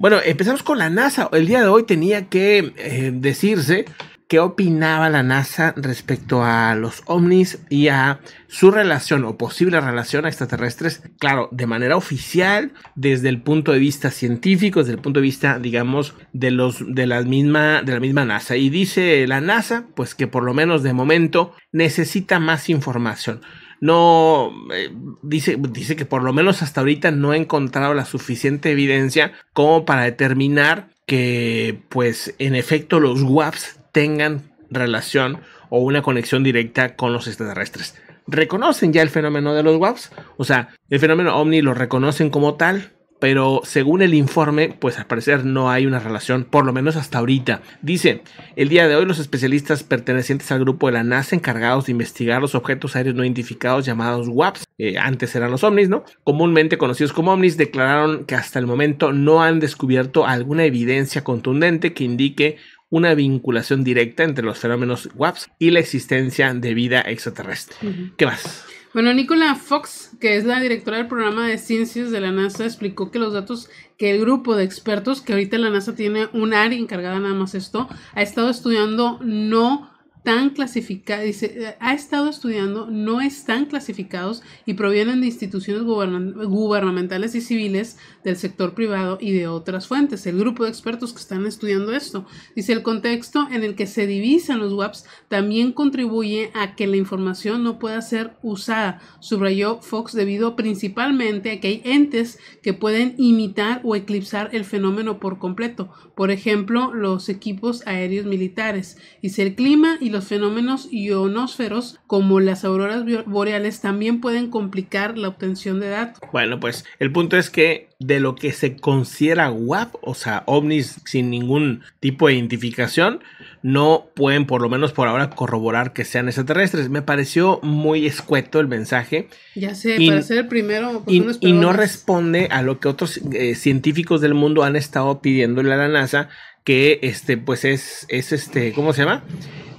Bueno, empezamos con la NASA. El día de hoy tenía que eh, decirse qué opinaba la NASA respecto a los ovnis y a su relación o posible relación a extraterrestres, claro, de manera oficial, desde el punto de vista científico, desde el punto de vista, digamos, de los de la misma de la misma NASA. Y dice la NASA pues que por lo menos de momento necesita más información no eh, dice, dice que por lo menos hasta ahorita no ha encontrado la suficiente evidencia como para determinar que pues en efecto los WAPs tengan relación o una conexión directa con los extraterrestres. Reconocen ya el fenómeno de los WAPs, o sea, el fenómeno ovni lo reconocen como tal, pero según el informe, pues al parecer no hay una relación, por lo menos hasta ahorita. Dice, el día de hoy los especialistas pertenecientes al grupo de la NASA encargados de investigar los objetos aéreos no identificados llamados WAPs, eh, antes eran los ovnis, ¿no? Comúnmente conocidos como ovnis, declararon que hasta el momento no han descubierto alguna evidencia contundente que indique una vinculación directa entre los fenómenos WAPs y la existencia de vida extraterrestre. ¿Qué más? Bueno, Nicola Fox, que es la directora del programa de ciencias de la NASA, explicó que los datos que el grupo de expertos, que ahorita la NASA tiene un área encargada nada más esto, ha estado estudiando no tan clasificados, dice, ha estado estudiando, no están clasificados y provienen de instituciones gubernamentales y civiles, del sector privado y de otras fuentes. El grupo de expertos que están estudiando esto. Dice, el contexto en el que se divisan los WAPs también contribuye a que la información no pueda ser usada, subrayó Fox, debido principalmente a que hay entes que pueden imitar o eclipsar el fenómeno por completo. Por ejemplo, los equipos aéreos militares. Dice, el clima y los fenómenos ionósferos como las auroras boreales también pueden complicar la obtención de datos. Bueno, pues el punto es que de lo que se considera WAP, o sea, ovnis sin ningún tipo de identificación, no pueden, por lo menos por ahora, corroborar que sean extraterrestres. Me pareció muy escueto el mensaje. Ya sé, para ser el primero. Pues, y, no responde a lo que otros eh, científicos del mundo han estado pidiéndole a la NASA, que este, pues es, es este, ¿cómo se llama?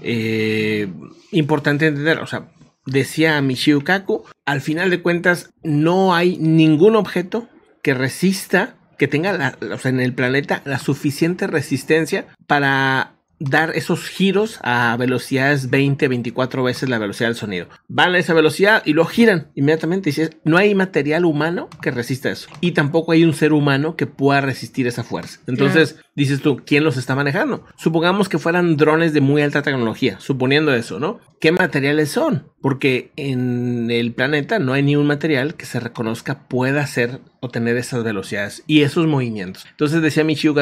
Eh, importante entender, o sea, decía Michio Kaku, al final de cuentas no hay ningún objeto que resista, que tenga en el planeta la suficiente resistencia para dar esos giros a velocidades 20, 24 veces la velocidad del sonido. Van a esa velocidad y lo giran inmediatamente. Y no hay material humano que resista eso. Y tampoco hay un ser humano que pueda resistir esa fuerza. Entonces, dices tú, ¿quién los está manejando? Supongamos que fueran drones de muy alta tecnología, suponiendo eso, ¿no? ¿Qué materiales son? Porque en el planeta no hay ni un material que se reconozca pueda hacer o tener esas velocidades y esos movimientos. Entonces decía Michio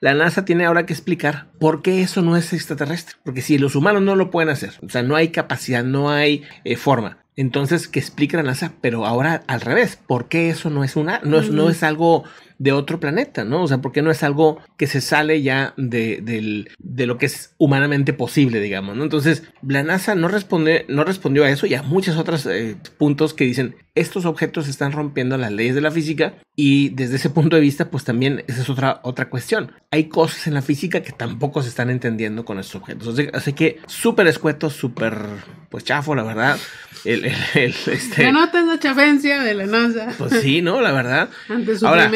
la NASA tiene ahora que explicar por qué eso no es extraterrestre. Porque si los humanos no lo pueden hacer, o sea, no hay capacidad, no hay eh, forma. Entonces, que explica la NASA, pero ahora al revés, ¿por qué eso no es una, no es, no mm. es algo de otro planeta, ¿no? O sea, porque no es algo que se sale ya de, de lo que es humanamente posible, digamos, ¿no? Entonces, la NASA no, responde, no respondió a eso y a muchos otros eh, puntos que dicen, estos objetos están rompiendo las leyes de la física y desde ese punto de vista, pues también esa es otra, otra cuestión. Hay cosas en la física que tampoco se están entendiendo con estos objetos. Así, que súper escueto, súper, pues chafo, la verdad. El, el, el este... La la chafencia de la NASA. Pues sí, ¿no? La verdad. Ante su primer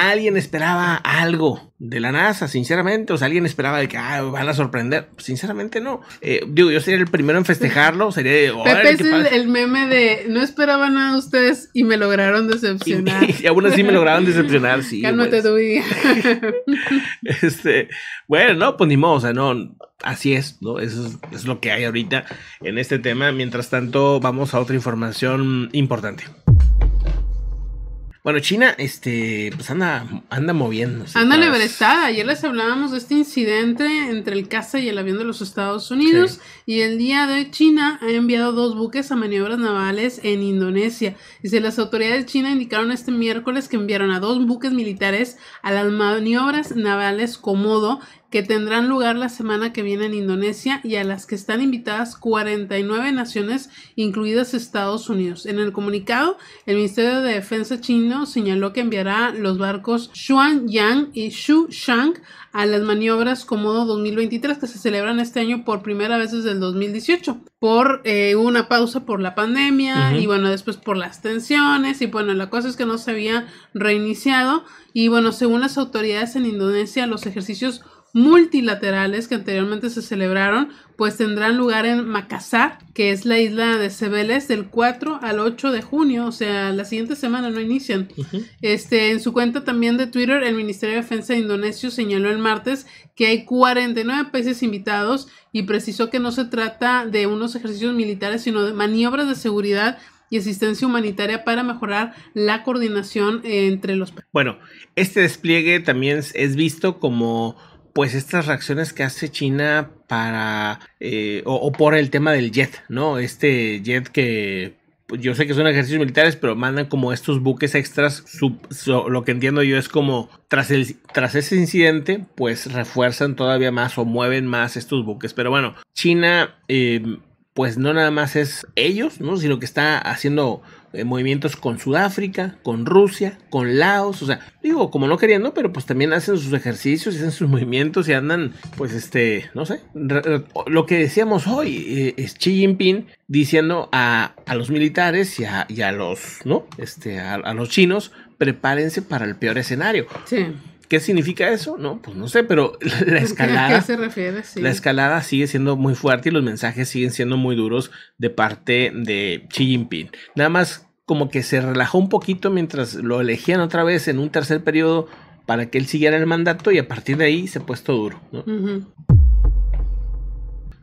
Alguien esperaba algo de la NASA, sinceramente. O sea, alguien esperaba de que ah, van a sorprender. Sinceramente, no. Eh, digo, yo sería el primero en festejarlo. Sería Pepe es el, meme de no esperaba nada ustedes y me lograron decepcionar. Y, aún así me lograron decepcionar, sí. este, bueno, no, pues ni modo. O sea, no. Así es, ¿no? es, eso es lo que hay ahorita en este tema. Mientras tanto, vamos a otra información importante. Bueno, China, este, pues anda, anda moviendo Anda Ayer les hablábamos de este incidente entre el caza y el avión de los Estados Unidos. Y el día de hoy China ha enviado dos buques a maniobras navales en Indonesia. Dice, las autoridades de China indicaron este miércoles que enviaron a dos buques militares a las maniobras navales Comodo que tendrán lugar la semana que viene en Indonesia y a las que están invitadas 49 naciones, incluidas Estados Unidos. En el comunicado, el Ministerio de Defensa chino señaló que enviará los barcos Yang y Shang a las maniobras Comodo 2023 que se celebran este año por primera vez desde el 2018 por eh, una pausa por la pandemia y bueno después por las tensiones y bueno la cosa es que no se había reiniciado y bueno según las autoridades en Indonesia los ejercicios multilaterales que anteriormente se celebraron, pues tendrán lugar en Makassar, que es la isla de Cebeles, del 4 al 8 de junio, o sea, la siguiente semana no inician. este, en su cuenta también de Twitter, el Ministerio de Defensa de Indonesia señaló el martes que hay 49 países invitados y precisó que no se trata de unos ejercicios militares, sino de maniobras de seguridad y asistencia humanitaria para mejorar la coordinación entre los países. Bueno, este despliegue también es visto como pues estas reacciones que hace China para eh, o, por el tema del jet, ¿no? Este jet que pues, yo sé que son ejercicios militares, pero mandan como estos buques extras. lo que entiendo yo es como tras, el, tras ese incidente, pues refuerzan todavía más o mueven más estos buques. Pero bueno, China eh, pues no nada más es ellos, ¿no? sino que está haciendo eh, movimientos con Sudáfrica, con Rusia, con Laos, o sea, digo, como no queriendo, pero pues también hacen sus ejercicios, hacen sus movimientos y andan, pues este, no sé, lo que decíamos hoy eh, es Xi Jinping diciendo a, a los militares y a, los, ¿no? Este, a, a los chinos, prepárense para el peor escenario. Sí. ¿Qué significa eso? No, pues no sé, pero la escalada. ¿A qué se refiere? La escalada sigue siendo muy fuerte y los mensajes siguen siendo muy duros de parte de Xi Jinping. Nada más como que se relajó un poquito mientras lo elegían otra vez en un tercer periodo para que él siguiera el mandato y a partir de ahí se ha puesto duro. ¿no?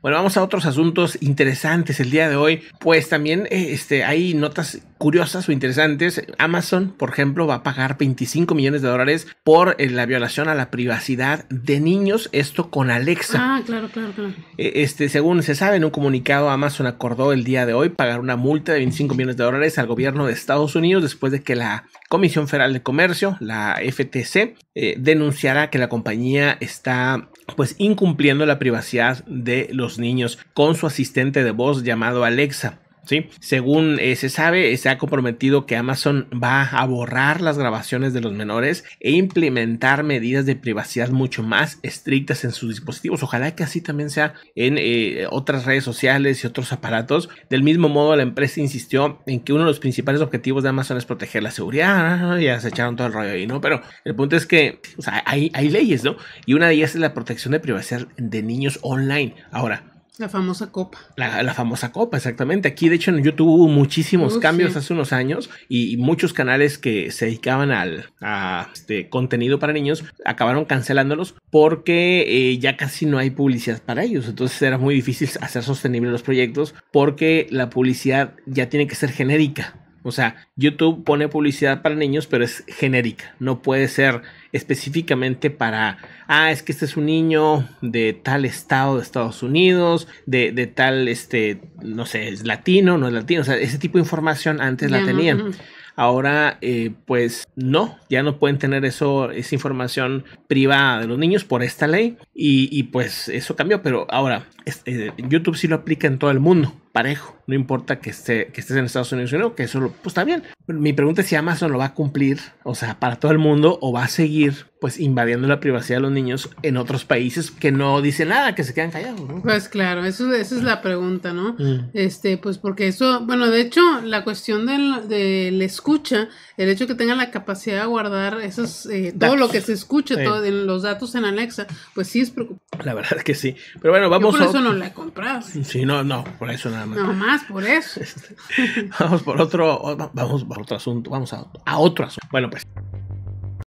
Bueno, vamos a otros asuntos interesantes el día de hoy. Pues también eh, este, hay notas curiosas o interesantes. Amazon, por ejemplo, va a pagar 25 millones de dólares por eh, la violación a la privacidad de niños, esto con Alexa. Ah, claro, claro, claro. Eh, este, según se sabe, en un comunicado Amazon acordó el día de hoy pagar una multa de 25 millones de dólares al gobierno de Estados Unidos después de que la Comisión Federal de Comercio, la FTC, denunciara que la compañía está pues incumpliendo la privacidad de los niños con su asistente de voz llamado Alexa. ¿sí? Según eh, se sabe, se ha comprometido que Amazon va a borrar las grabaciones de los menores e implementar medidas de privacidad mucho más estrictas en sus dispositivos. Ojalá que así también sea en eh, otras redes sociales y otros aparatos. Del mismo modo, la empresa insistió en que uno de los principales objetivos de Amazon es proteger la seguridad. Ah, ya se echaron todo el rollo ahí, ¿no? Pero el punto es que hay, hay leyes, ¿no? Y una de ellas es la protección de privacidad de niños online. Ahora, la famosa copa. La, famosa copa, exactamente. Aquí, de hecho, en YouTube hubo muchísimos oh, cambios hace unos años y, muchos canales que se dedicaban al a este contenido para niños acabaron cancelándolos porque eh, ya casi no hay publicidad para ellos. Entonces era muy difícil hacer sostenible los proyectos porque la publicidad ya tiene que ser genérica. O sea, YouTube pone publicidad para niños, pero es genérica. No puede ser específicamente para, ah, es que este es un niño de tal estado de Estados Unidos, de, tal, este, no sé, es latino, no es latino. O sea, ese tipo de información antes la tenían. Ahora, eh, pues no, ya no pueden tener eso, esa información privada de los niños por esta ley. Y, y pues eso cambió. Pero ahora, eh, YouTube sí lo aplica en todo el mundo, parejo. No importa que, estés en Estados Unidos o no, que eso pues está bien. mi pregunta es si Amazon lo va a cumplir, o sea, para todo el mundo, o va a seguir pues invadiendo la privacidad de los niños en otros países que no dicen nada, que se quedan callados. Pues claro, eso, esa es la pregunta, ¿no? Mm. Este, pues porque eso, bueno, de hecho, la cuestión del, del escucha, el hecho que tenga la capacidad de guardar esos, eh, todo lo que se escuche todo los datos en Alexa, pues sí es preocupante. La verdad es que sí. Pero bueno, vamos a no la he comprado Sí, no, no, por eso nada más. nada más, por eso. Este, vamos por otro, vamos por otro asunto, vamos a, a otro asunto. Bueno, pues.